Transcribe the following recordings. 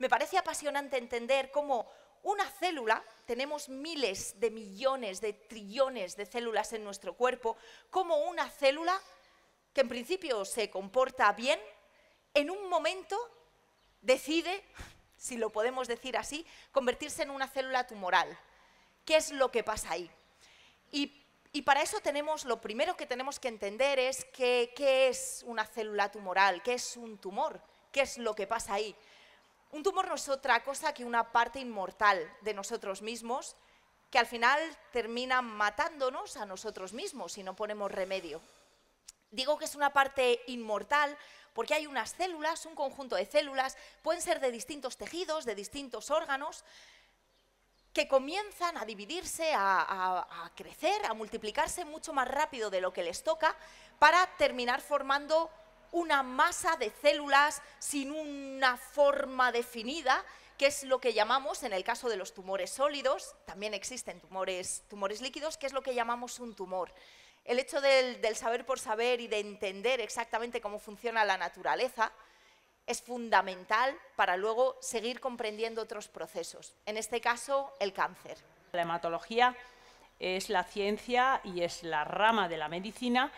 me parece apasionante entender cómo una célula, tenemos miles de millones, de trillones de células en nuestro cuerpo, cómo una célula que en principio se comporta bien, en un momento decide, si lo podemos decir así, convertirse en una célula tumoral. ¿Qué es lo que pasa ahí? Y, y para eso tenemos, lo primero que tenemos que entender es qué es una célula tumoral, qué es un tumor, qué es lo que pasa ahí. Un tumor no es otra cosa que una parte inmortal de nosotros mismos que al final termina matándonos a nosotros mismos si no ponemos remedio. Digo que es una parte inmortal porque hay unas células, un conjunto de células, pueden ser de distintos tejidos, de distintos órganos, que comienzan a dividirse, a, a crecer, a multiplicarse mucho más rápido de lo que les toca para terminar formando una masa de células sin una forma definida, que es lo que llamamos, en el caso de los tumores sólidos, también existen tumores, tumores líquidos, que es lo que llamamos un tumor. El hecho del, del saber por saber y de entender exactamente cómo funciona la naturaleza es fundamental para luego seguir comprendiendo otros procesos, en este caso el cáncer. La hematología es la ciencia y es la rama de la medicina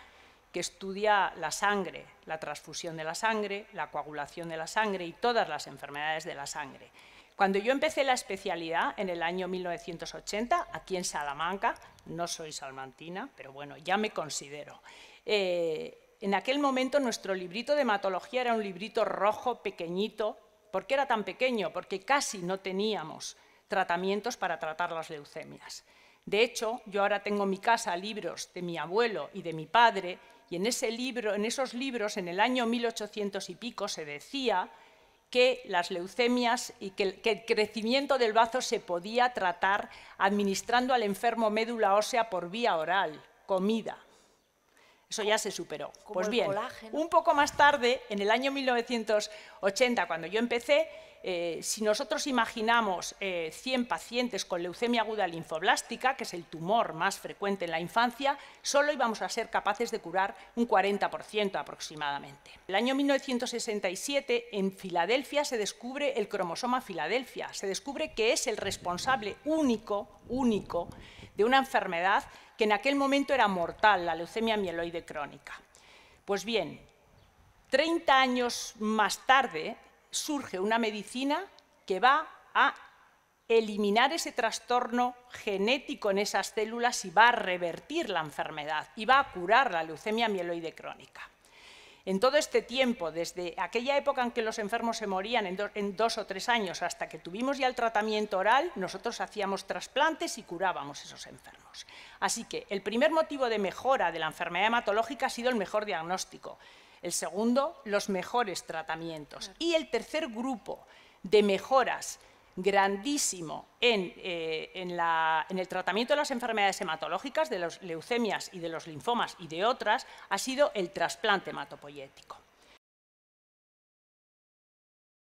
que estudia la sangre, la transfusión de la sangre, la coagulación de la sangre y todas las enfermedades de la sangre. Cuando yo empecé la especialidad en el año 1980, aquí en Salamanca, no soy salmantina, pero bueno, ya me considero. Eh, en aquel momento nuestro librito de hematología era un librito rojo, pequeñito. ¿Por qué era tan pequeño? Porque casi no teníamos tratamientos para tratar las leucemias. De hecho, yo ahora tengo en mi casa libros de mi abuelo y de mi padre y en, ese libro, en esos libros, en el año 1800 y pico, se decía que las leucemias y que el, crecimiento del bazo se podía tratar administrando al enfermo médula ósea por vía oral, comida. Eso ya se superó. pues bien, un poco más tarde, en el año 1980, cuando yo empecé, eh, si nosotros imaginamos 100 eh, pacientes con leucemia aguda linfoblástica, que es el tumor más frecuente en la infancia, solo íbamos a ser capaces de curar un 40% aproximadamente. El año 1967, en Filadelfia, se descubre el cromosoma Filadelfia. Se descubre que es el responsable único, único, de una enfermedad que en aquel momento era mortal, la leucemia mieloide crónica. Pues bien, 30 años más tarde surge una medicina que va a eliminar ese trastorno genético en esas células y va a revertir la enfermedad y va a curar la leucemia mieloide crónica. En todo este tiempo, desde aquella época en que los enfermos se morían en, dos o tres años hasta que tuvimos ya el tratamiento oral, nosotros hacíamos trasplantes y curábamos esos enfermos. Así que el primer motivo de mejora de la enfermedad hematológica ha sido el mejor diagnóstico. El segundo, los mejores tratamientos. Y el tercer grupo de mejoras grandísimo eh, en, el tratamiento de las enfermedades hematológicas, de las leucemias y de los linfomas y de otras, ha sido el trasplante hematopoyético.